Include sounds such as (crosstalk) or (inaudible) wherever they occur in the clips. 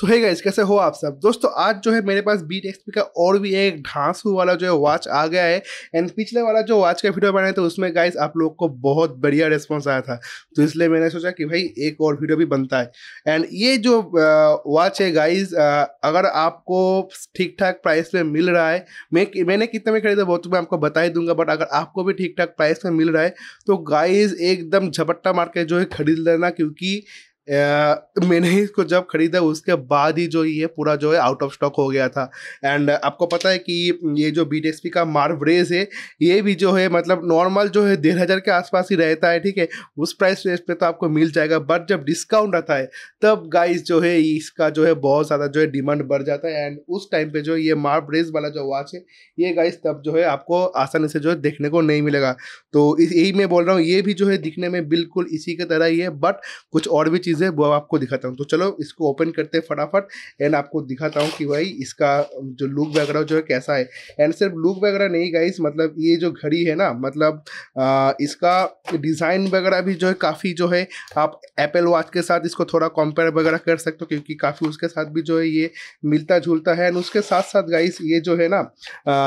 सो है गाइस कैसे हो आप सब दोस्तों आज जो है मेरे पास बीट एक्सपी का और भी एक ढांसू वाला जो है वॉच आ गया है एंड पिछले वाला जो वॉच का वीडियो बनाया था उसमें गाइस आप लोग को बहुत बढ़िया रिस्पॉन्स आया था तो इसलिए मैंने सोचा कि भाई एक और वीडियो भी बनता है एंड ये जो वॉच है गाइज अगर आपको ठीक ठाक प्राइस में मिल रहा है मैं मैंने कितने में खरीदा बहुत तो मैं आपको बता ही दूंगा बट अगर आपको भी ठीक ठाक प्राइस में मिल रहा है तो गाइज एकदम झपट्टा मार के जो है खरीद लेना क्योंकि मैंने इसको जब खरीदा उसके बाद ही जो ये पूरा जो है आउट ऑफ स्टॉक हो गया था एंड आपको पता है कि ये जो बी का मार्वरेज है ये भी जो है मतलब नॉर्मल जो है डेढ़ हज़ार के आसपास ही रहता है ठीक है उस प्राइस रेंज पे तो आपको मिल जाएगा बट जब डिस्काउंट आता है तब गाइस जो है इसका जो है बहुत ज़्यादा जो है डिमांड बढ़ जाता है एंड उस टाइम पर जो ये मार्वरेज वाला जो वॉच है ये गाइस तब जो है आपको आसानी से जो है देखने को नहीं मिलेगा तो यही मैं बोल रहा हूँ ये भी जो है दिखने में बिल्कुल इसी की तरह ही है बट कुछ और भी चीज़ है वो आपको दिखाता हूँ तो चलो इसको ओपन करते हैं फटाफट एंड आपको दिखाता हूँ कि भाई इसका जो लुक वगैरह जो है कैसा है एंड सिर्फ लुक वगैरह नहीं गाइस मतलब ये जो घड़ी है ना मतलब आ, इसका डिज़ाइन वगैरह भी जो है काफ़ी जो है आप एप्पल वॉच के साथ इसको थोड़ा कंपेयर वगैरह कर सकते हो क्योंकि काफ़ी उसके साथ भी जो है ये मिलता जुलता है एंड उसके साथ साथ गाइस ये जो है ना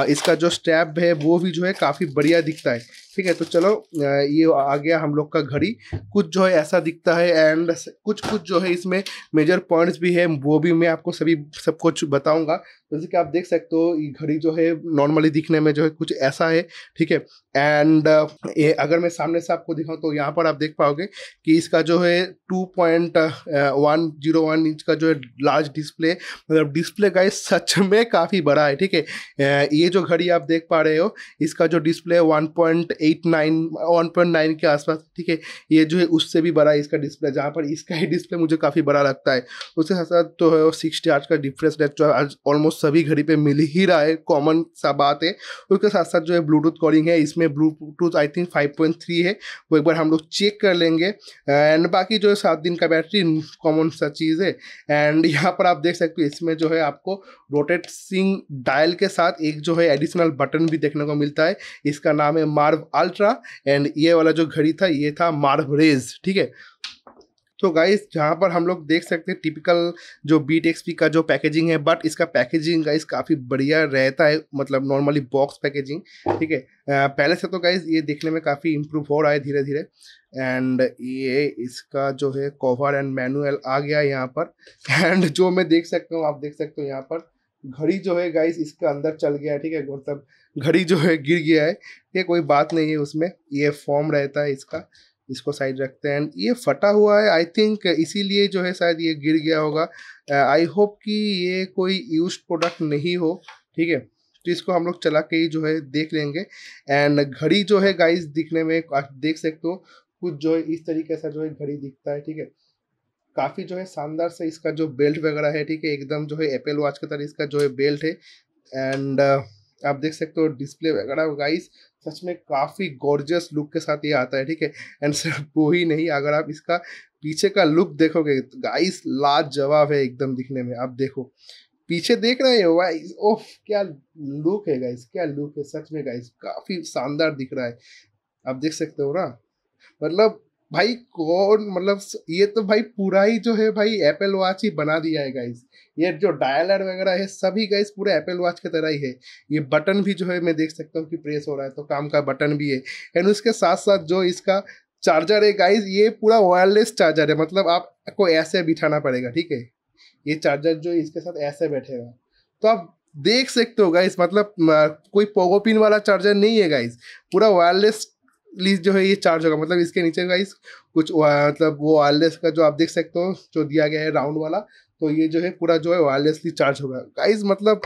इसका जो स्टैप है वो भी जो है काफ़ी बढ़िया दिखता है ठीक है तो चलो ये आ गया हम लोग का घड़ी कुछ जो है ऐसा दिखता है एंड कुछ कुछ जो है इसमें मेजर पॉइंट्स भी है वो भी मैं आपको सभी सब कुछ बताऊंगा जैसे कि आप देख सकते हो ये घड़ी जो है नॉर्मली दिखने में जो है कुछ ऐसा है ठीक है एंड uh, ये अगर मैं सामने से आपको दिखाऊं तो यहाँ पर आप देख पाओगे कि इसका जो है two point one zero one inch का जो है लार्ज डिस्प्ले मतलब डिस्प्ले का सच में काफ़ी बड़ा है ठीक है uh, ये जो घड़ी आप देख पा रहे हो इसका जो डिस्प्ले है one point eight nine one point nine के आसपास ठीक है ये जो है उससे भी बड़ा है इसका डिस्प्ले जहाँ पर इसका ही डिस्प्ले मुझे काफ़ी बड़ा लगता है उसके साथ साथ तो सिक्सटी आर्ट का डिफ्रेंस रेट जो है ऑलमोस्ट सभी घड़ी पे मिल ही रहा है कॉमन सा बात है उसके साथ साथ जो है ब्लूटूथ कॉलिंग है इसमें ब्लूटूथ आई थिंक 5.3 है वो एक बार हम लोग चेक कर लेंगे एंड बाकी जो है सात दिन का बैटरी कॉमन सा चीज़ है एंड यहाँ पर आप देख सकते हो इसमें जो है आपको रोटेट सिंग डायल के साथ एक जो है एडिशनल बटन भी देखने को मिलता है इसका नाम है मार्व अल्ट्रा एंड ये वाला जो घड़ी था ये था मार्व रेज ठीक है तो गाइस जहाँ पर हम लोग देख सकते हैं टिपिकल जो बीट एक्सपी का जो पैकेजिंग है बट इसका पैकेजिंग गाइस काफ़ी बढ़िया रहता है मतलब नॉर्मली बॉक्स पैकेजिंग ठीक है पहले से तो गाइस ये देखने में काफ़ी इम्प्रूव हो रहा है धीरे धीरे एंड ये इसका जो है कवर एंड मैनुअल आ गया यहाँ पर एंड (laughs) जो मैं देख सकता हूँ आप देख सकते हो यहाँ पर घड़ी जो है गाइस इसके अंदर चल गया है ठीक है मतलब घड़ी जो है गिर गया है ये कोई बात नहीं है उसमें ये फॉर्म रहता है इसका इसको साइड रखते हैं एंड ये फटा हुआ है आई थिंक इसीलिए जो है शायद ये गिर गया होगा आई होप कि ये कोई यूज प्रोडक्ट नहीं हो ठीक है तो इसको हम लोग चला के ही जो है देख लेंगे एंड घड़ी जो है गाइस दिखने में आप देख सकते हो कुछ जो है इस तरीके से जो है घड़ी दिखता है ठीक है काफ़ी जो है शानदार से इसका जो बेल्ट वगैरह है ठीक है एकदम जो है एप्पल वॉच की तरह इसका जो है बेल्ट है एंड आप देख सकते हो डिस्प्ले वगैरह गाइस सच में काफ़ी गॉर्जियस लुक के साथ ये आता है ठीक है एंड सिर्फ वो ही नहीं अगर आप इसका पीछे का लुक देखोगे तो गाइस लाजवाब है एकदम दिखने में आप देखो पीछे देख रहे हो भाई ओह क्या लुक है गाइस क्या लुक है सच में गाइस काफ़ी शानदार दिख रहा है आप देख सकते हो ना मतलब भाई कौन मतलब ये तो भाई पूरा ही जो है भाई एप्पल वॉच ही बना दिया है गाइज ये जो डायलर वगैरह है सभी गाइस पूरा एप्पल वॉच की तरह ही है ये बटन भी जो है मैं देख सकता हूँ कि प्रेस हो रहा है तो काम का बटन भी है एंड उसके साथ साथ जो इसका चार्जर है गाइज ये पूरा वायरलेस चार्जर है मतलब आपको ऐसे बिठाना पड़ेगा ठीक है ये चार्जर जो इसके साथ ऐसे बैठेगा तो आप देख सकते हो गाइस मतलब कोई पोगोपिन वाला चार्जर नहीं है गाइस पूरा वायरलेस लिस्ट जो है ये चार्ज होगा मतलब इसके नीचे गाइस कुछ मतलब वो वायरलेस का जो आप देख सकते हो जो दिया गया है राउंड वाला तो ये जो है पूरा जो है वायरलेसली चार्ज होगा गाइस मतलब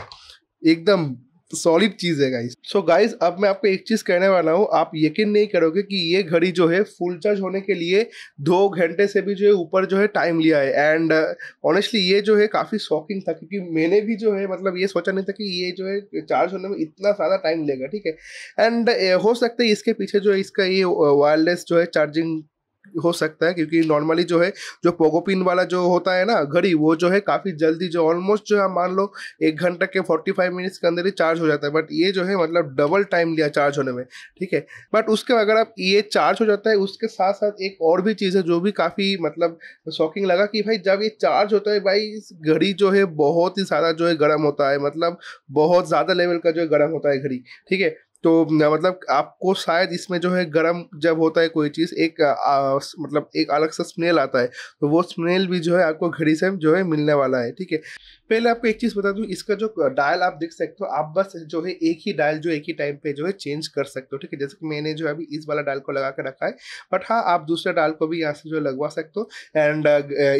एकदम सॉलिड चीज है गाइस सो गाइस अब मैं आपको एक चीज कहने वाला हूँ आप यकीन नहीं करोगे कि ये घड़ी जो है फुल चार्ज होने के लिए दो घंटे से भी जो है ऊपर जो है टाइम लिया है एंड ऑनेस्टली uh, ये जो है काफी शॉकिंग था क्योंकि मैंने भी जो है मतलब ये सोचा नहीं था कि ये जो है चार्ज होने में इतना सारा टाइम लेगा ठीक है एंड uh, हो सकता है इसके पीछे जो है इसका ये वायरलेस uh, जो है चार्जिंग हो सकता है क्योंकि नॉर्मली जो है जो पोगोपिन वाला जो होता है ना घड़ी वो जो है काफ़ी जल्दी जो ऑलमोस्ट जो है मान लो एक घंटा के फोर्टी फाइव मिनट्स के अंदर ही चार्ज हो जाता है बट ये जो है मतलब डबल टाइम लिया चार्ज होने में ठीक है बट उसके अगर आप ये चार्ज हो जाता है उसके साथ साथ एक और भी चीज़ है जो भी काफ़ी मतलब शॉकिंग लगा कि भाई जब ये चार्ज होता है भाई घड़ी जो है बहुत ही ज़्यादा जो है गर्म होता है मतलब बहुत ज़्यादा लेवल का जो है गर्म होता है घड़ी ठीक है तो मतलब आपको शायद इसमें जो है गर्म जब होता है कोई चीज़ एक आ, मतलब एक अलग सा स्मेल आता है तो वो स्मेल भी जो है आपको घड़ी से जो है मिलने वाला है ठीक है पहले आपको एक चीज़ बता दूँ इसका जो डायल आप देख सकते हो आप बस जो है एक ही डायल जो एक ही टाइम पे जो है चेंज कर सकते हो ठीक है जैसे कि मैंने जो है अभी इस वाला डायल को लगा कर रखा है बट हाँ आप दूसरे डायल को भी यहाँ से जो लगवा सकते हो एंड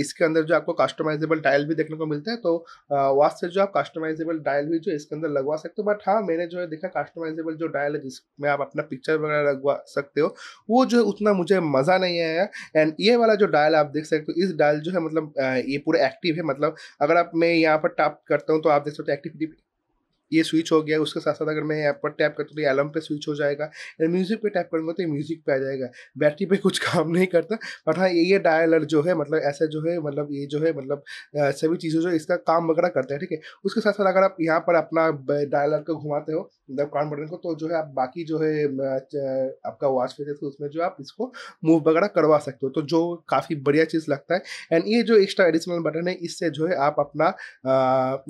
इसके अंदर जो आपको कस्टमाइजेबल डायल भी देखने को मिलता है तो वहाँ से जो आप कस्टमाइजेबल डायल भी जो इसके अंदर लगवा सकते हो बट हाँ मैंने जो है देखा कस्टमाइजेबल जो ट्रायल है जिसमें आप अपना पिक्चर वगैरह लगवा सकते हो वो जो है उतना मुझे मज़ा नहीं आया एंड ये वाला जो डायल आप देख सकते हो इस डायल जो है मतलब ये पूरा एक्टिव है मतलब अगर आप मैं यहाँ पर टाप करता हूँ तो आप देख सकते हो एक्टिविटी ये स्विच हो गया उसके साथ साथ अगर मैं ऐप पर टैप करता हूँ तो ये एलम पे स्विच हो जाएगा म्यूजिक पे टैप करूँगा तो ये म्यूजिक पे आ जाएगा बैटरी पे कुछ (laughs) काम नहीं करता बट हाँ ये डायलर जो है मतलब ऐसा जो है मतलब ये जो है मतलब सभी चीज़ें जो इसका काम वगैरह करते हैं ठीक है उसके साथ साथ अगर आप यहाँ पर अपना डायलर को घुमाते हो मतलब कान बटन को तो जो है आप बाकी जो है आपका वॉच फेस है तो उसमें जो आप इसको मूव वगैरह करवा सकते हो तो जो काफ़ी बढ़िया चीज़ लगता है एंड ये जो एक्स्ट्रा एडिशनल बटन है इससे जो है आप अपना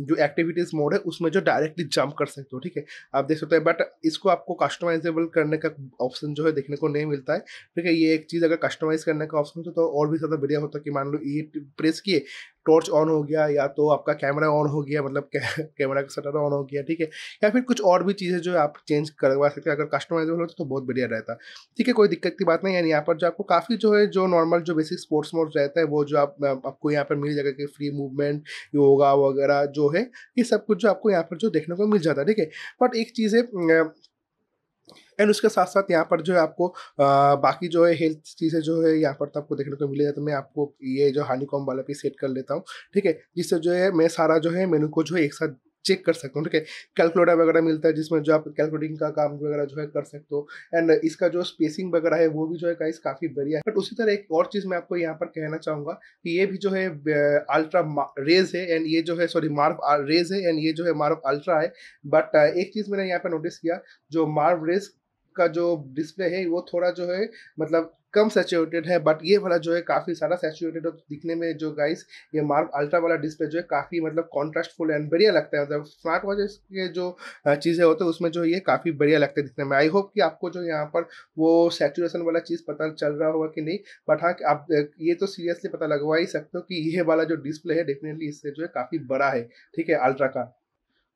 जो एक्टिविटीज़ मोड है उसमें जो डायरेक्टली जंप कर सकते हो ठीक है आप देख सकते हैं बट इसको आपको कस्टमाइजेबल करने का ऑप्शन जो है देखने को नहीं मिलता है ठीक है ये एक चीज़ अगर कस्टमाइज करने का ऑप्शन होता तो और भी ज़्यादा बढ़िया होता कि मान लो ये प्रेस किए टॉर्च ऑन हो गया या तो आपका कैमरा ऑन हो गया मतलब कैमरा का शटर ऑन हो गया ठीक है या फिर कुछ और भी चीज़ें जो आप चेंज करवा सकते हैं अगर कस्टमाइजेबल होता तो बहुत बढ़िया रहता ठीक है कोई दिक्कत की बात नहीं यानी यहाँ पर जो आपको काफ़ी जो है जो नॉर्मल जो बेसिक स्पोर्ट्स मोड रहता है वो जो आप आपको यहाँ पर मिल जाएगा कि फ्री मूवमेंट योगा वगैरह जो है ये सब कुछ जो आपको यहाँ पर जो देखने को मिल जाता है ठीक है बट एक चीज़ है एंड उसके साथ साथ यहाँ पर जो है आपको आ, बाकी जो है हेल्थ चीज़ें जो है यहाँ पर तो आपको देखने को मिलेगा तो मैं आपको ये जो हानिकॉम वाला भी सेट कर लेता हूँ ठीक है जिससे जो है मैं सारा जो है मेनू को जो है एक साथ चेक कर सकते हो ठीक है कैलकुलेटर वगैरह मिलता है जिसमें जो आप कैलकुलेटिंग का काम वगैरह जो है कर सकते हो एंड इसका जो स्पेसिंग वगैरह है वो भी जो है गाइस काफ़ी बढ़िया है बट उसी तरह एक और चीज़ मैं आपको यहाँ पर कहना चाहूँगा कि ये भी जो है अल्ट्रा रेज है एंड ये जो है सॉरी मार्व रेज है एंड ये जो है मार्व अल्ट्रा है बट एक चीज़ मैंने यहाँ पर नोटिस किया जो मार्व रेज का जो डिस्प्ले है वो थोड़ा जो है मतलब कम सेचुरेटेड है बट ये वाला जो है काफ़ी सारा सेचुरेटेड और दिखने में जो गाइस ये मार्क अल्ट्रा वाला डिस्प्ले जो है काफ़ी मतलब कॉन्ट्रास्टफुल एंड बढ़िया लगता है मतलब स्मार्ट वॉच के जो चीज़ें होते हैं उसमें जो ये काफ़ी बढ़िया लगता है दिखने में आई होप कि आपको जो यहाँ पर वो सेचुरेशन वाला चीज़ पता चल रहा होगा कि नहीं बट हाँ आप ये तो सीरियसली पता लगवा ही सकते हो कि ये वाला जो डिस्प्ले है डेफिनेटली इससे जो है काफ़ी बड़ा है ठीक है अल्ट्रा का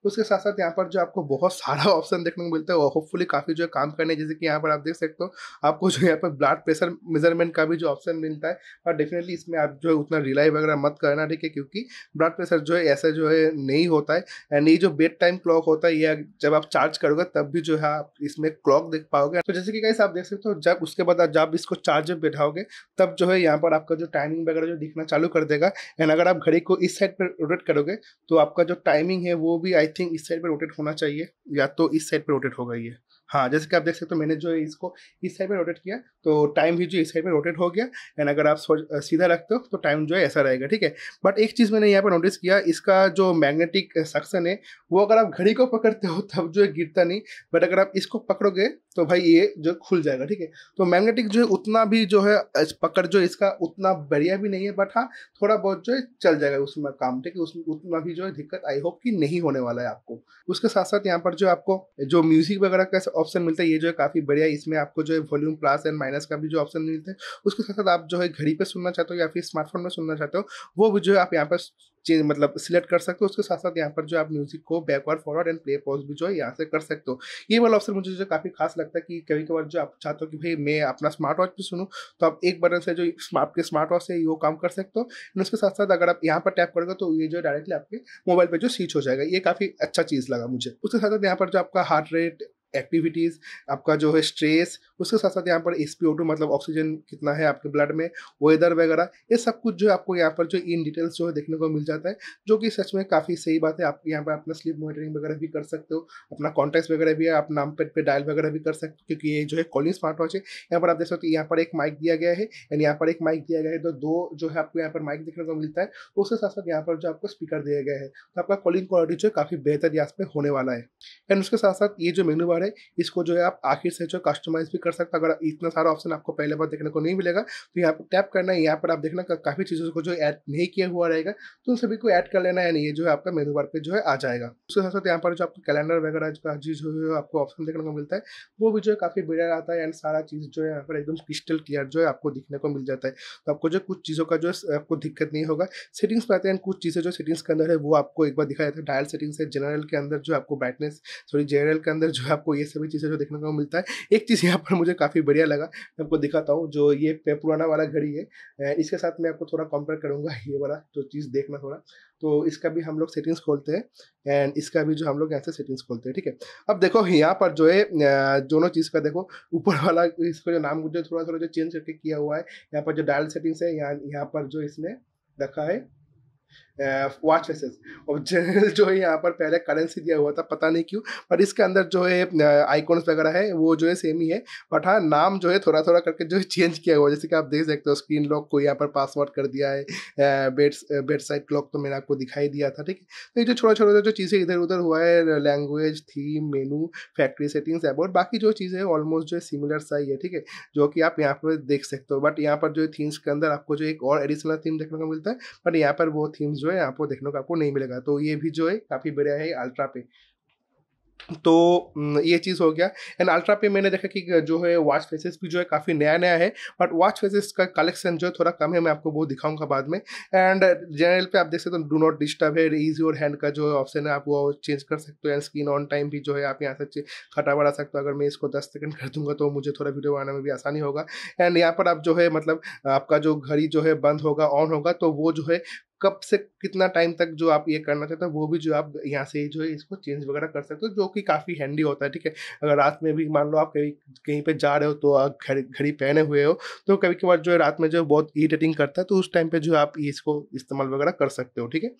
उसके साथ साथ यहाँ पर जो आपको बहुत सारा ऑप्शन (laughs) देखने को मिलता है होपफुली काफ़ी जो काम करने जैसे कि यहाँ पर आप देख सकते हो आपको जो यहाँ पर ब्लड प्रेशर मेजरमेंट का भी जो ऑप्शन मिलता है और डेफिनेटली इसमें आप जो है उतना रिलाई वगैरह मत करना ठीक है क्योंकि ब्लड प्रेशर जो है ऐसा जो है नहीं होता है एंड ये जो बेड टाइम क्लॉक होता है ये जब आप चार्ज करोगे तब भी जो है आप इसमें क्लॉक देख पाओगे तो जैसे कि गाइस आप देख सकते हो जब उसके बाद आप जब इसको चार्ज में बैठाओगे तब जो है यहाँ पर आपका जो टाइमिंग वगैरह जो दिखना चालू कर देगा एंड अगर आप घड़ी को इस साइड पर रोटेट करोगे तो आपका जो टाइमिंग है वो भी आई थिंक इस साइड पे रोटेट होना चाहिए या तो इस साइड पे रोटेट होगा ये हाँ जैसे कि आप देख सकते हो मैंने जो इसको इस साइड में रोटेट किया तो टाइम भी जो इस साइड में रोटेट हो गया एंड अगर आप सीधा रखते हो तो टाइम जो है ऐसा रहेगा ठीक है बट एक चीज़ मैंने यहाँ पर नोटिस किया इसका जो मैग्नेटिक सक्सन है वो अगर आप घड़ी को पकड़ते हो तब जो है गिरता नहीं बट अगर आप इसको पकड़ोगे तो भाई ये जो खुल जाएगा ठीक है तो मैग्नेटिक जो है उतना भी जो है पकड़ जो इसका उतना बढ़िया भी नहीं है बट हाँ थोड़ा बहुत जो है चल जाएगा उसमें काम ठीक है उसमें उतना भी जो है दिक्कत आई होप कि नहीं होने वाला है आपको उसके साथ साथ यहाँ पर जो आपको जो म्यूजिक वगैरह का ऑप्शन मिलता है ये जो है काफ़ी बढ़िया इसमें आपको जो है वॉल्यूम प्लस एंड माइनस का भी जो ऑप्शन मिलता है उसके साथ साथ आप जो है घड़ी पर सुनना चाहते हो या फिर स्मार्टफोन में सुनना चाहते हो वो भी जो है आप यहाँ पर चेंज मतलब सिलेक्ट कर सकते हो उसके साथ साथ यहाँ पर जो आप म्यूजिक को backward forward and play pause भी जो है यहाँ से कर सकते हो ये वाला ऑप्शन मुझे जो काफ़ी खास लगता है कि कभी कभार जो आप चाहते हो कि भाई मैं अपना स्मार्ट वॉच भी सुनूँ तो आप एक बटन से जो आपके स्मार्ट वॉच से वो काम कर सकते हो एंड उसके साथ साथ अगर आप यहाँ पर टैप करोगे तो ये जो डायरेक्टली आपके मोबाइल पर जो स्विच हो जाएगा ये काफ़ी अच्छा चीज़ लगा मुझे उसके साथ साथ यहाँ पर जो आपका हार्ट रेट एक्टिविटीज़ आपका जो है स्ट्रेस उसके साथ साथ यहाँ पर एस पी मतलब ऑक्सीजन कितना है आपके ब्लड में वेदर वगैरह ये सब कुछ जो है आपको यहाँ पर जो इन डिटेल्स जो है देखने को मिल जाता है जो कि सच में काफ़ी सही बात है आप यहाँ पर अपना स्लीप मॉनिटरिंग वगैरह भी कर सकते हो अपना कॉन्टैक्ट वगैरह भी है आप नाम पेड पर डायल वगैरह भी कर सकते हो क्योंकि ये जो है कॉलिंग स्मार्ट वॉच है यहाँ पर आप देख सकते हो यहाँ पर एक माइक दिया गया है एंड यहाँ पर एक माइक दिया गया है तो दो जो है आपको यहाँ पर माइक देखने को मिलता है तो उसके साथ साथ यहाँ पर जो आपको स्पीकर दिया गया है तो आपका कॉलिंग क्वालिटी जो है काफ़ी बेहतर यहाँ पे होने वाला है एंड उसके साथ साथ ये जो मेनू कवर है इसको जो है आप आखिर से जो कस्टमाइज भी कर सकते हैं अगर इतना सारा ऑप्शन आपको पहले बार देखने को नहीं मिलेगा तो यहाँ पर टैप करना है यहाँ पर आप देखना का, काफ़ी चीज़ों को जो ऐड नहीं किया हुआ रहेगा तो उन सभी को ऐड कर लेना है ये जो है आपका मेनू बार पर जो है आ जाएगा उसके साथ साथ यहाँ पर जो आपको कैलेंडर वगैरह का जो है आपको ऑप्शन देखने को मिलता है वो भी जो है काफ़ी बढ़िया आता है एंड सारा चीज़ जो है यहाँ पर एकदम क्रिस्टल क्लियर जो है आपको दिखने को मिल जाता है तो आपको जो कुछ चीज़ों का जो आपको दिक्कत नहीं होगा सेटिंग्स पर आते हैं कुछ चीज़ें जो सेटिंग्स के अंदर है वो आपको एक बार दिखाया जाता है डायल सेटिंग्स है जनरल के अंदर जो आपको ब्राइटनेस सॉरी जनरल के अंदर जो आपको आपको ये सभी चीज़ें जो देखने को मिलता है एक चीज़ यहाँ पर मुझे काफ़ी बढ़िया लगा मैं आपको दिखाता हूँ जो ये पुराना वाला घड़ी है इसके साथ मैं आपको थोड़ा कंपेयर करूँगा (laughs) ये वाला जो चीज़ देखना थोड़ा तो इसका भी हम लोग सेटिंग्स खोलते हैं एंड इसका भी जो हम लोग यहाँ से सेटिंग्स खोलते हैं ठीक है अब देखो यहाँ पर जो है दोनों चीज़ का देखो ऊपर वाला इसका जो नाम जो थोड़ा थोड़ा जो चेंज करके किया हुआ है यहाँ पर जो डायल सेटिंग्स है यहाँ यहाँ पर जो इसने रखा है वॉच फेसेस और जनरल जो है यहाँ पर पहले करेंसी दिया हुआ था पता नहीं क्यों बट इसके अंदर जो है आइकॉन्स वगैरह है वो जो है सेम ही है बट हाँ नाम जो है थोड़ा थोड़ा करके जो है चेंज किया हुआ जैसे कि आप देख सकते हो स्क्रीन लॉक को यहाँ पर पासवर्ड कर दिया है बेड बेड साइड क्लॉक तो मैंने आपको दिखाई दिया था ठीक है तो ये जो छोटा छोटा जो चीज़ें इधर उधर हुआ है language theme menu factory settings about बाकी जो चीज़ें ऑलमोस्ट जो है सिमिलर सा ही है ठीक है जो कि आप यहाँ पर देख सकते हो बट यहाँ पर जो है थीम्स के अंदर आपको जो एक और एडिशनल थीम देखने को मिलता है बट यहाँ पर वो थीम्स जो है आपको देखने को आपको नहीं मिलेगा तो ये भी जो है काफ़ी बढ़िया है अल्ट्रा पे तो ये चीज़ हो गया एंड अल्ट्रा पे मैंने देखा कि जो है वॉच फेसेस भी जो है काफ़ी नया नया है बट वॉच फेसेस का कलेक्शन जो है थोड़ा कम है मैं आपको वो दिखाऊंगा बाद में एंड जनरल पे आप देख सकते हो डू नॉट डिस्टर्ब है ईजी और हैंड का जो ऑप्शन है आप वो चेंज कर सकते हो एंड स्क्रीन ऑन टाइम भी जो है आप यहाँ से खटा बढ़ा सकते हो अगर मैं इसको दस सेकेंड कर दूंगा तो मुझे थोड़ा वीडियो बनाने में भी आसानी होगा एंड यहाँ पर आप जो है मतलब आपका जो घड़ी जो है बंद होगा ऑन होगा तो वो जो है कब से कितना टाइम तक जो आप ये करना चाहते हो वो भी जो आप यहाँ से जो है इसको चेंज वगैरह कर सकते हो जो कि काफ़ी हैंडी होता है ठीक है अगर रात में भी मान लो आप कहीं कहीं पे जा रहे हो तो आप घड़ी घड़ी पहने हुए हो तो कभी कभार जो है रात में जो बहुत इरीटेटिंग करता है तो उस टाइम पर जो आप इसको इस्तेमाल वगैरह कर सकते हो ठीक है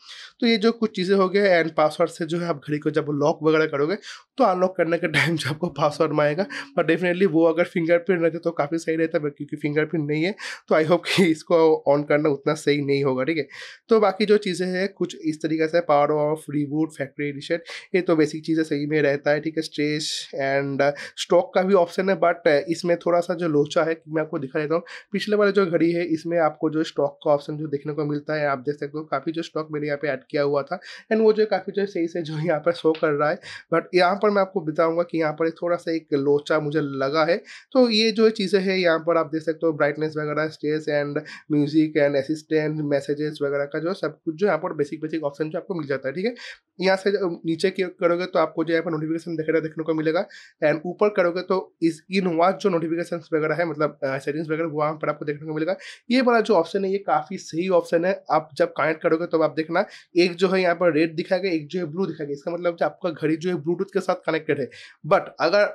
तो ये जो कुछ चीज़ें हो गए एंड पासवर्ड से जो है आप घड़ी को जब लॉक वगैरह करोगे तो अनलॉक करने के टाइम जो आपको पासवर्ड में आएगा पर डेफिनेटली वो अगर फिंगरप्रिंट रहते तो काफ़ी सही रहता है क्योंकि फिंगरप्रिंट नहीं है तो आई होप कि इसको ऑन करना उतना सही नहीं होगा ठीक है तो बाकी जो चीज़ें हैं कुछ इस तरीके से power off reboot factory edition ये तो बेसिक चीज़ें सही में रहता है ठीक है स्ट्रेस एंड स्टॉक का भी ऑप्शन है बट इसमें थोड़ा सा जो लोचा है मैं आपको दिखा देता हूँ पिछले वाले जो घड़ी है इसमें आपको जो स्टॉक का ऑप्शन जो देखने को मिलता है आप देख सकते हो काफ़ी जो स्टॉक मैंने यहाँ पे ऐड किया हुआ था एंड वो जो काफ़ी जो सही से जो यहाँ पर शो कर रहा है बट यहाँ पर मैं आपको बताऊँगा कि यहाँ पर थोड़ा सा एक लोचा मुझे लगा है तो ये जो चीज़ें हैं यहाँ पर आप देख सकते हो ब्राइटनेस वगैरह stage and music and assistant messages वगैरह का जो है सब कुछ जो यहाँ पर बेसिक बेसिक ऑप्शन जो आपको मिल जाता है ठीक है यहाँ से नीचे करोगे तो आपको जो है नोटिफिकेशन देख रहे देखने को मिलेगा एंड ऊपर करोगे तो इस इन वाच जो नोटिफिकेशन वगैरह है मतलब सेटिंग्स वगैरह वहाँ पर आपको देखने को मिलेगा ये वाला जो ऑप्शन है ये काफ़ी सही ऑप्शन है आप जब कनेक्ट करोगे तब तो आप देखना एक जो है यहाँ पर रेड दिखाएगा एक जो है ब्लू दिखाएगा इसका मतलब आपका घड़ी जो है ब्लूटूथ के साथ कनेक्टेड है बट अगर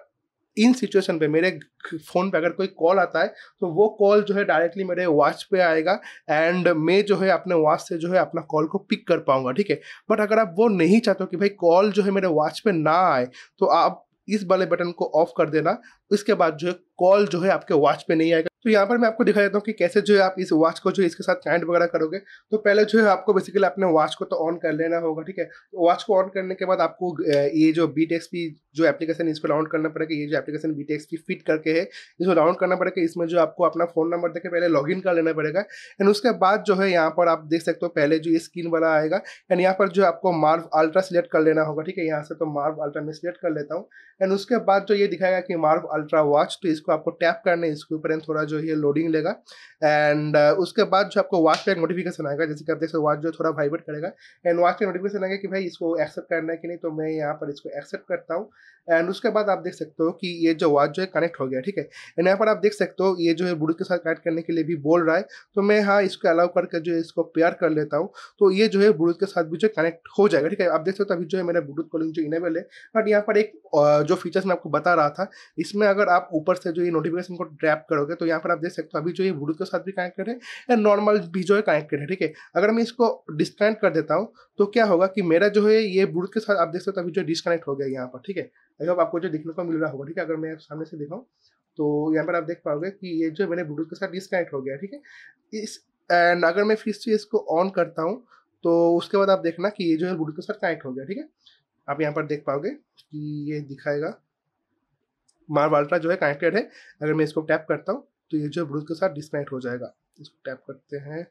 इन सिचुएशन पे मेरे फ़ोन पे अगर कोई कॉल आता है तो वो कॉल जो है डायरेक्टली मेरे वॉच पे आएगा एंड मैं जो है अपने वॉच से जो है अपना कॉल को पिक कर पाऊंगा ठीक है बट अगर आप वो नहीं चाहते हो कि भाई कॉल जो है मेरे वॉच पे ना आए तो आप इस वाले बटन को ऑफ कर देना उसके बाद जो है कॉल जो है आपके वॉच पे नहीं आएगा तो यहाँ पर मैं आपको दिखा देता हूँ कि कैसे जो है आप इस वॉच को जो है इसके साथ कनेक्ट वगैरह करोगे तो पहले जो है आपको बेसिकली अपने वॉच को तो ऑन कर लेना होगा ठीक है वॉच तो को ऑन करने के बाद आपको ये जो बी टेक्स पी जो एप्लीकेशन इस पर डाउन करना पड़ेगा ये जो एप्लीकेशन बी टेक्स पी फिट करके है इसको लाउंड करना पड़ेगा इसमें जो आपको अपना फोन नंबर देकर पहले लॉग इन कर लेना पड़ेगा एंड उसके बाद जो है यहाँ पर आप देख सकते हो पहले जो स्क्रीन वाला आएगा एंड यहाँ पर जो आपको मार्व अल्ट्रा सिलेक्ट कर लेना होगा ठीक है यहाँ से तो मार्व अल्ट्रा में सिलेक्ट कर लेता हूँ एंड उसके बाद जो ये दिखाएगा कि मार्व अल्ट्रा वॉच तो इसको आपको टैप करना है इसके ऊपर थोड़ा जो है लोडिंग लेगा एंड uh, उसके बाद जो आपको वॉच पे एक नोटिफिकेशन आएगा जैसे कि आप देख सकते वॉच जो थोड़ा वाइब्रेट करेगा एंड वॉच पे नोटिफिकेशन आएगा कि भाई इसको एक्सेप्ट करना है कि नहीं तो मैं यहाँ पर इसको एक्सेप्ट करता हूँ एंड उसके बाद आप देख सकते हो कि ये जो वॉच जो है कनेक्ट हो गया ठीक है एंड यहाँ पर आप देख सकते हो ये जो है ब्लूटूथ के साथ कनेक्ट करने के लिए भी बोल रहा है तो मैं हाँ इसको अलाउ करके जो है इसको पेयर कर लेता हूँ तो ये जो है ब्लूटूथ के साथ भी जो कनेक्ट हो जाएगा ठीक है आप देख सकते हो अभी जो है मेरा ब्लूटूथ कॉलिंग जो इनेबल है बट यहाँ पर एक uh, जो फीचर्स मैं आपको बता रहा था इसमें में अगर आप ऊपर से जो ये नोटिफिकेशन को ट्रैप करोगे तो यहाँ पर आप देख सकते हो अभी जो ये ब्लूटूथ के साथ भी कनेक्टेड है या नॉर्मल भी जो है कनेक्टेड है ठीक है अगर मैं इसको डिस्कनेक्ट कर देता हूँ तो क्या होगा कि मेरा जो है ये ब्लूटूथ के साथ आप देख सकते हो अभी जो डिस्कनेक्ट हो गया यहाँ पर ठीक है होप आपको जो दिखने को मिल रहा होगा ठीक है अगर मैं सामने से दिखाऊँ तो यहाँ पर आप देख पाओगे कि ये जो मैंने ब्लूटूथ के साथ डिस्कनेक्ट हो गया ठीक है इस एंड अगर मैं फिर से इसको ऑन करता हूँ तो उसके बाद आप देखना कि ये जो है ब्लूटूथ के साथ कनेक्ट हो गया ठीक है आप यहाँ पर देख पाओगे कि ये दिखाएगा मार वाल्ट्रा जो है कनेक्टेड है अगर मैं इसको टैप करता हूँ तो ये जो है ब्लूटूथ के साथ डिस्कनेक्ट हो जाएगा इसको टैप करते हैं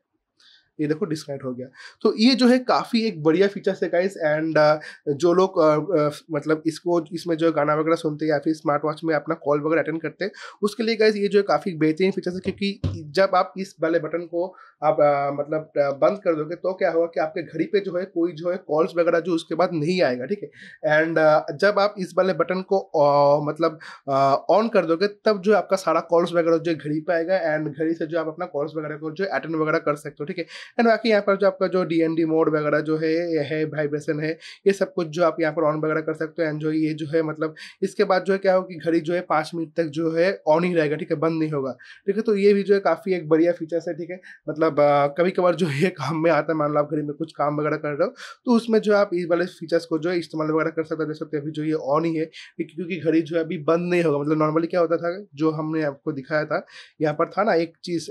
ये देखो डिस्कनेक्ट हो गया तो ये जो है काफ़ी एक बढ़िया फीचर्स है गाइस एंड uh, जो लोग uh, uh, मतलब इसको इसमें जो गाना वगैरह सुनते हैं या फिर स्मार्ट वॉच में अपना कॉल वगैरह अटेंड करते हैं उसके लिए गाइस ये जो है काफ़ी बेहतरीन फीचर्स है क्योंकि जब आप इस वाले बटन को आप आ, मतलब बंद कर दोगे तो क्या होगा कि आपके घड़ी पे जो है कोई जो है कॉल्स वगैरह जो उसके बाद नहीं आएगा ठीक है एंड जब आप इस वाले बटन को आ, मतलब ऑन कर दोगे तब जो आपका सारा कॉल्स वगैरह जो घड़ी पे आएगा एंड घड़ी से जो आप अपना कॉल्स वगैरह को जो अटेंड वगैरह कर सकते हो ठीक है एंड बाकी यहाँ पर जो आपका जो डी मोड वगैरह जो है है वाइब्रेशन है ये सब कुछ जो आप यहाँ पर ऑन वगैरह कर सकते हो एंड जो ये जो है मतलब इसके बाद जो है क्या होगा कि घड़ी जो है पाँच मिनट तक जो है ऑन ही रहेगा ठीक है बंद नहीं होगा ठीक है तो ये भी जो है काफ़ी एक बढ़िया फीचर्स है ठीक है मतलब मतलब कभी कभार जो है (laughs) काम में आता है मान लो आप घर में कुछ काम वगैरह कर रहे हो तो उसमें जो आप इस वाले फीचर्स को जो है इस्तेमाल वगैरह कर सकते हो जैसे अभी जो ये ऑन ही है क्योंकि घड़ी जो है अभी बंद नहीं होगा मतलब नॉर्मली क्या होता था जो हमने आपको दिखाया था यहाँ पर था ना एक चीज़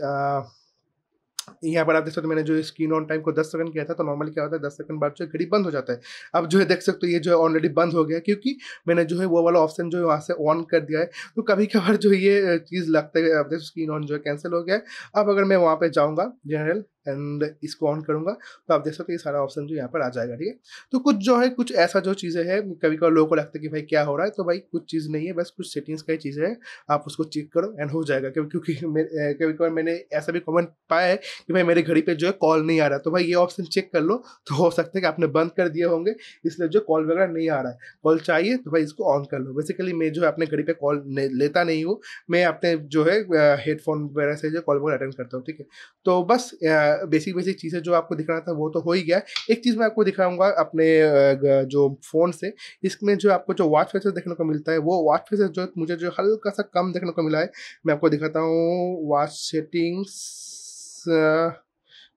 यहाँ पर आप देख सकते हो मैंने जो स्क्रीन ऑन टाइम को दस सेकंड किया था तो नॉर्मल क्या होता है दस सेकंड बाद जो है घड़ी बंद हो जाता है अब जो है देख सकते हो ये जो है ऑलरेडी बंद हो गया क्योंकि मैंने जो है वो वाला ऑप्शन जो है वहाँ से ऑन कर दिया है तो कभी कभार जो ये चीज़ लगता है स्क्रीन ऑन जो है कैंसिल हो गया है अब अगर मैं वहाँ पर जाऊँगा जनरल एंड इसको ऑन करूँगा तो आप देख सकते हो ये सारा ऑप्शन जो यहाँ पर आ जाएगा ठीक है तो कुछ जो है कुछ ऐसा जो चीज़ें हैं कभी कभी लोगों को लगता है कि भाई क्या हो रहा है तो भाई कुछ चीज़ नहीं है बस कुछ सेटिंग्स का ही चीज़ें हैं आप उसको चेक करो एंड हो जाएगा क्योंकि क्योंकि (laughs) कभी कभी मैंने ऐसा भी कॉमेंट पाया है कि भाई मेरे घड़ी पर जो है कॉल नहीं आ रहा तो भाई ये ऑप्शन चेक कर लो तो हो सकता है कि आपने बंद कर दिए होंगे इसलिए जो कॉल वगैरह नहीं आ रहा है कॉल चाहिए तो भाई इसको ऑन कर लो बेसिकली मैं जो है अपने घड़ी पर कॉल लेता नहीं हूँ मैं अपने जो है हेडफोन वगैरह से जो कॉल वगैरह अटेंड करता हूँ ठीक है तो बस बेसिक बेसिक चीज़ें जो आपको दिख रहा था वो तो हो ही गया एक चीज़ मैं आपको दिखाऊंगा अपने जो फ़ोन से इसमें जो आपको जो वॉच फेसेस देखने को मिलता है वो वॉच फेसेस जो मुझे जो हल्का सा कम देखने को मिला है मैं आपको दिखाता हूँ watch settings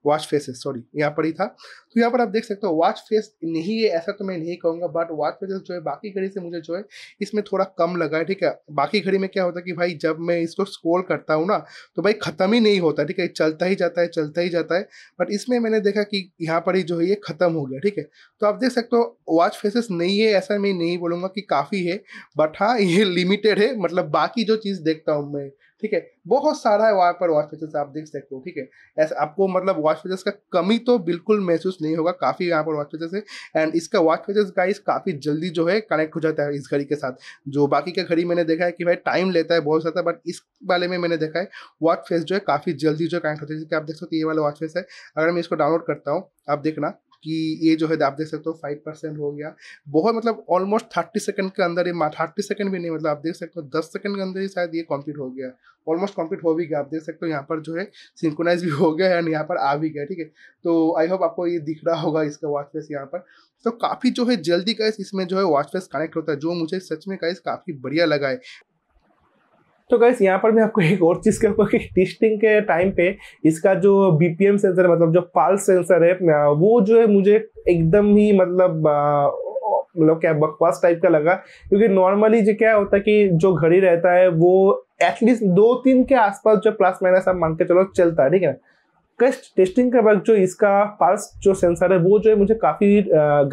watch faces sorry यहाँ पर ही था तो यहाँ पर आप देख सकते हो वॉच फेस नहीं है ऐसा तो मैं नहीं कहूँगा बट वॉच फेसेस जो है बाकी घड़ी से मुझे जो है इसमें थोड़ा कम लगा है ठीक है बाकी घड़ी में क्या होता है कि भाई जब मैं इसको स्क्रोल करता हूँ ना तो भाई ख़त्म ही नहीं होता ठीक है चलता ही जाता है चलता ही जाता है बट इसमें मैंने देखा कि यहाँ पर ही जो है ये ख़त्म हो गया ठीक है तो आप देख सकते हो वॉच फेसेस नहीं है ऐसा मैं नहीं बोलूँगा कि काफ़ी है बट हाँ ये लिमिटेड है मतलब बाकी जो चीज़ देखता हूँ मैं ठीक है बहुत सारा है वहाँ पर वॉच फीचर्स आप देख सकते हो ठीक है ऐसे आपको मतलब वॉच फीचर्स का कमी तो बिल्कुल महसूस नहीं होगा काफ़ी यहाँ पर वॉच फीचर्स है एंड इसका वॉच का इस काफ़ी जल्दी जो है कनेक्ट हो जाता है इस घड़ी के साथ जो बाकी का घड़ी मैंने देखा है कि भाई टाइम लेता है बहुत ज़्यादा बट इस वाले में मैंने देखा है वॉच फेस जो है काफ़ी जल्दी जो कनेक्ट होता है जैसे आप देख सकते हो ये वाला वॉच फेस है अगर मैं इसको डाउनलोड करता हूँ आप देखना कि ये जो है आप देख सकते हो फाइव परसेंट हो गया बहुत मतलब ऑलमोस्ट थर्टी सेकंड के अंदर ये थर्टी सेकंड भी नहीं मतलब आप देख सकते हो दस सेकंड के अंदर ही शायद ये कंप्लीट हो गया ऑलमोस्ट कंप्लीट हो भी गया आप देख सकते हो यहाँ पर जो है सिंकोनाइज भी हो गया एंड यहाँ पर आ भी गया ठीक है तो आई होप आपको ये दिख रहा होगा इसका वॉच फेस यहाँ पर तो काफ़ी जो है जल्दी का इसमें जो है वॉच फेस कनेक्ट होता है जो मुझे सच में का काफ़ी बढ़िया लगा है तो गैस यहाँ पर मैं आपको एक और चीज़ कहूँगा कि टेस्टिंग के टाइम पे इसका जो बी सेंसर है मतलब जो पाल सेंसर है वो जो है मुझे एकदम ही मतलब मतलब क्या बकवास टाइप का लगा क्योंकि नॉर्मली जो क्या होता है कि जो घड़ी रहता है वो एटलीस्ट दो तीन के आसपास जो प्लस माइनस आप मान के चलो चलता है ठीक है टेस्ट टेस्टिंग के वक्त जो इसका पल्स जो सेंसर है वो जो है मुझे काफ़ी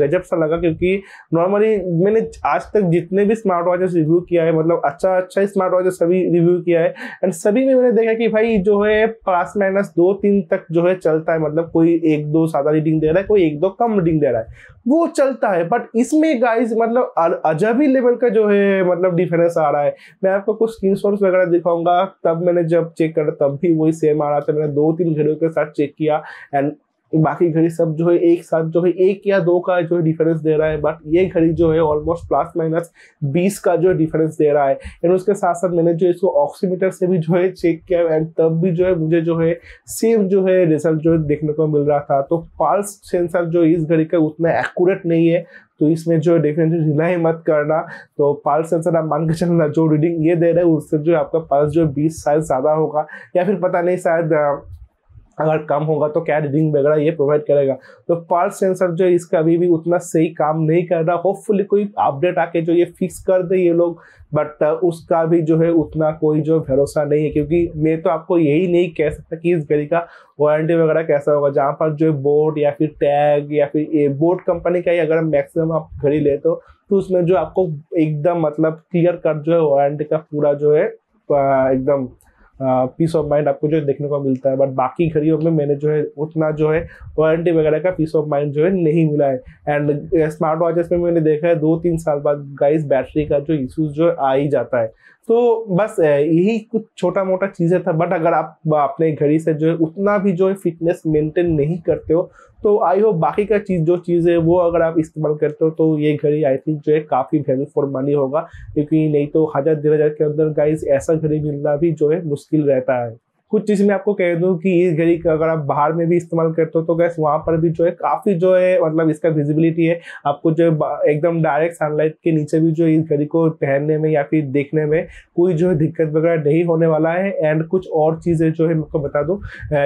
गजब सा लगा क्योंकि नॉर्मली मैंने आज तक जितने भी स्मार्ट वॉचेस रिव्यू किया है मतलब अच्छा अच्छा स्मार्ट वॉचेस सभी रिव्यू किया है एंड सभी में मैंने देखा कि भाई जो है प्लस माइनस दो तीन तक जो है चलता है मतलब कोई एक दो सादा रीडिंग दे रहा है कोई एक दो कम रीडिंग दे रहा है वो चलता है बट इसमें गाइस मतलब ही लेवल का जो है मतलब डिफरेंस आ रहा है मैं आपको कुछ स्क्रीन वगैरह दिखाऊंगा तब मैंने जब चेक करा तब भी वही सेम आ रहा था मैंने दो तीन घड़ियों के साथ चेक किया एंड बाकी घड़ी सब जो है एक साथ जो है एक या दो का जो है डिफरेंस दे रहा है बट ये घड़ी जो है ऑलमोस्ट प्लस माइनस बीस का जो है डिफरेंस दे रहा है एंड उसके साथ साथ मैंने जो इसको ऑक्सीमीटर से भी जो है चेक किया एंड तब भी जो है मुझे जो है सेम जो है रिजल्ट जो है देखने को मिल रहा था तो पल्स सेंसर जो इस घड़ी का उतना एक्यूरेट नहीं है तो इसमें जो डेफिनेटली रिलाई मत करना तो पल्स सेंसर आप मान के चलना जो रीडिंग ये दे रहे हैं उससे जो आपका पल्स जो है बीस साल ज़्यादा होगा या फिर पता नहीं शायद हाँ। अगर कम होगा तो क्या रिंग वगैरह ये प्रोवाइड करेगा तो पल्स सेंसर जो है इसका अभी भी उतना सही काम नहीं कर रहा होपफुली कोई अपडेट आके जो ये फिक्स कर दे ये लोग बट uh, उसका भी जो है उतना कोई जो भरोसा नहीं है क्योंकि मैं तो आपको यही नहीं कह सकता कि इस घड़ी का वारंटी वगैरह कैसा होगा जहाँ पर जो है बोर्ड या फिर टैग या फिर ये बोर्ड कंपनी का ही अगर मैक्सिमम आप घड़ी ले तो, तो उसमें जो आपको एकदम मतलब क्लियर कट जो है वारंटी का पूरा जो है uh, एकदम पीस ऑफ माइंड आपको जो है देखने को मिलता है बट बाकी घड़ियों में मैंने जो है उतना जो है वारंटी वगैरह का पीस ऑफ माइंड जो है नहीं मिला है एंड स्मार्ट वॉचेस में मैंने देखा है दो तीन साल बाद गाइस बैटरी का जो इशूज जो है आ ही जाता है तो बस uh, यही कुछ छोटा मोटा चीज़ें था बट अगर आप अपने घड़ी से जो है उतना भी जो है फिटनेस मेंटेन नहीं करते हो तो आई होप बाकी का चीज़ जो चीज़ है वो अगर आप इस्तेमाल करते हो तो ये घड़ी आई थिंक जो है काफ़ी वैल्यू फॉर मनी होगा क्योंकि नहीं तो हज़ार डेढ़ हज़ार के अंदर गाइज ऐसा घड़ी मिलना भी जो है मुश्किल रहता है कुछ चीज़ मैं आपको कह दूँ कि इस घड़ी का अगर आप बाहर में भी इस्तेमाल करते हो तो गैस वहाँ पर भी जो है काफ़ी जो है मतलब इसका विजिबिलिटी है आपको जो है एकदम डायरेक्ट सनलाइट के नीचे भी जो इस घड़ी को पहनने में या फिर देखने में कोई जो है दिक्कत वगैरह नहीं होने वाला है एंड कुछ और चीज़ें जो है मैं आपको बता दूँ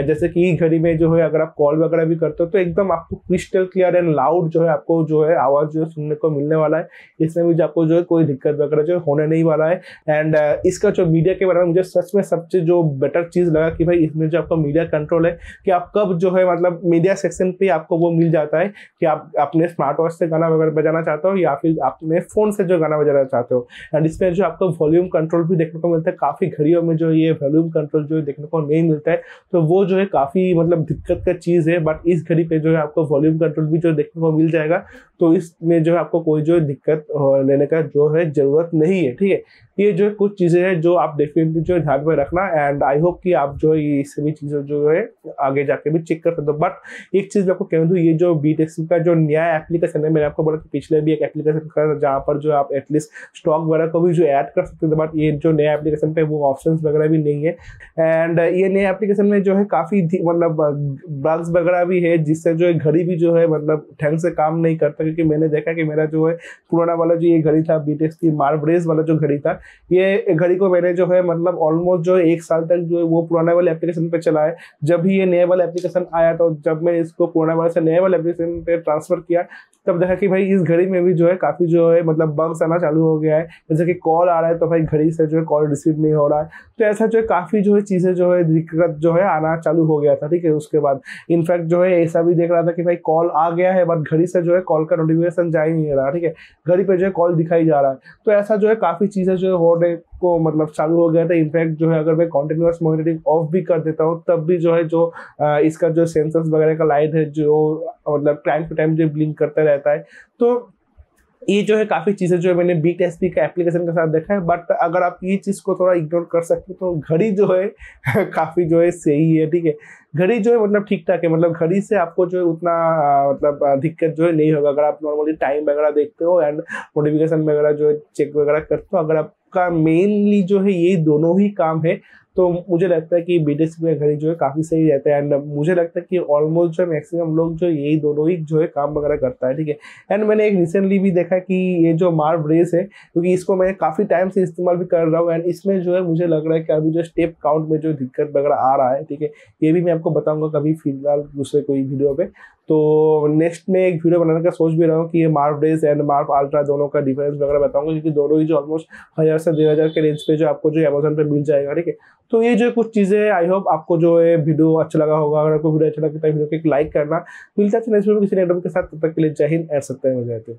जैसे कि इस घड़ी में जो है अगर आप कॉल वगैरह भी करते हो तो एकदम आपको क्रिस्टल क्लियर एंड लाउड जो है आपको जो है आवाज़ जो है सुनने को मिलने वाला है इसमें भी आपको जो है कोई दिक्कत वगैरह जो होने नहीं वाला है एंड इसका जो मीडिया के बारे में मुझे सच में सबसे जो बेटर चीज़ लगा कि भाई इसमें जो आपका मीडिया कंट्रोल है कि आप कब जो है मतलब मीडिया सेक्शन पे आपको वो मिल जाता है कि आप अपने स्मार्ट वॉच से गाना वगैरह बजाना चाहते हो या फिर अपने फ़ोन से जो गाना बजाना चाहते हो एंड इसमें जो आपको वॉल्यूम कंट्रोल भी देखने को मिलता है काफ़ी घड़ियों में जो ये वॉल्यूम कंट्रोल जो देखने को नहीं मिलता है तो वो जो है काफ़ी मतलब दिक्कत का चीज़ है बट इस घड़ी पर जो है आपको वॉल्यूम कंट्रोल भी जो देखने को मिल जाएगा तो इसमें जो है आपको कोई जो है दिक्कत लेने का जो है ज़रूरत नहीं है ठीक है ये जो है कुछ चीज़ें हैं जो आप डेफिनेटली जो है ध्यान में रखना एंड आई होप कि आप जो है ये सभी चीज़ें जो है आगे जाके भी चेक कर सकते हो बट एक चीज़ मैं आपको कह दूँ ये जो बी का जो नया एप्लीकेशन है मैंने आपको बोला कि पिछले भी एक एप्लीकेशन जहाँ पर जो आप एटलीस्ट स्टॉक वगैरह को भी जो ऐड कर सकते थे बट ये जो नया एप्लीकेशन पे वो ऑप्शन वगैरह भी नहीं है एंड ये नए एप्लीकेशन में जो है काफ़ी मतलब ड्रग्स वगैरह भी है जिससे जो है घड़ी भी जो है मतलब ढंग से काम नहीं करता क्योंकि मैंने देखा कि मेरा जो है पुराना वाला जो ये घड़ी था बीटेक्स की मार्बरेज वाला जो घड़ी था ये घड़ी को मैंने जो है मतलब ऑलमोस्ट जो एक साल तक जो है वो पुराना वाले एप्लीकेशन पर चलाया जब भी ये नए वाला एप्लीकेशन आया तो जब मैं इसको पुराना वाले से नए वाले एप्लीकेशन पर ट्रांसफर किया तब देखा कि भाई इस घड़ी में भी जो है काफ़ी जो है मतलब बग्स आना चालू हो गया है जैसे कि कॉल आ रहा है तो भाई घड़ी से जो है कॉल रिसीव नहीं हो रहा है तो ऐसा जो है काफ़ी जो है चीज़ें जो है दिक्कत जो है आना चालू हो गया था ठीक है उसके बाद इनफैक्ट जो है ऐसा भी देख रहा था कि भाई कॉल आ गया है बट घड़ी से जो है कॉल का नोटिफिकेशन जा ही नहीं रहा ठीक है घड़ी पर जो है कॉल दिखाई जा रहा है तो ऐसा जो है काफ़ी चीज़ें जो है होने को मतलब चालू हो गया था इनफैक्ट जो है अगर मैं कॉन्टिन्यूस मॉनिटरिंग ऑफ भी कर देता हूँ तब भी जो है जो इसका जो सेंसर्स वगैरह का लाइट है जो मतलब टाइम टू टाइम जो ब्लिंक करता रहता है तो ये जो है काफ़ी चीज़ें जो है मैंने बी टेस्ट का एप्लीकेशन के साथ देखा है बट अगर आप ये चीज़ को थोड़ा इग्नोर कर सकते हो तो घड़ी जो है (laughs) काफ़ी जो है सही है ठीक है घड़ी जो है मतलब ठीक ठाक है मतलब घड़ी से आपको जो है उतना मतलब दिक्कत जो है नहीं होगा अगर आप नॉर्मली टाइम वगैरह देखते हो एंड नोटिफिकेशन वगैरह जो है चेक वगैरह करते हो अगर आपका मेनली जो है ये दोनों ही काम है तो मुझे लगता है कि बी में घड़ी जो है काफ़ी सही रहता है एंड मुझे लगता है कि ऑलमोस्ट जो है मैक्सिमम लोग जो यही दोनों ही जो है काम वगैरह करता है ठीक है एंड मैंने एक रिसेंटली भी देखा कि ये जो मार्व रेस है क्योंकि इसको मैं काफ़ी टाइम से इस्तेमाल भी कर रहा हूँ एंड इसमें जो है मुझे लग रहा है कि अभी जो स्टेप काउंट में जो दिक्कत वगैरह आ रहा है ठीक है ये भी मैं आपको बताऊँगा कभी फिलहाल दूसरे कोई वीडियो पर तो नेक्स्ट में एक वीडियो बनाने का सोच भी रहा हूँ कि ये Marv Race and Marv Ultra दोनों का डिफरेंस वगैरह बताऊंगा क्योंकि दोनों ही जो ऑलमोस्ट हज़ार से डेढ़ हज़ार के रेंज पे जो आपको जो अमेजोन पे मिल जाएगा ठीक है तो ये जो कुछ चीज़ें है आई होप आपको जो है वीडियो अच्छा लगा होगा अगर आपको वीडियो अच्छा लगता है वीडियो को एक लाइक करना मिलता है किसी ने के साथ तब तक के लिए जय हिंद एड सकते हैं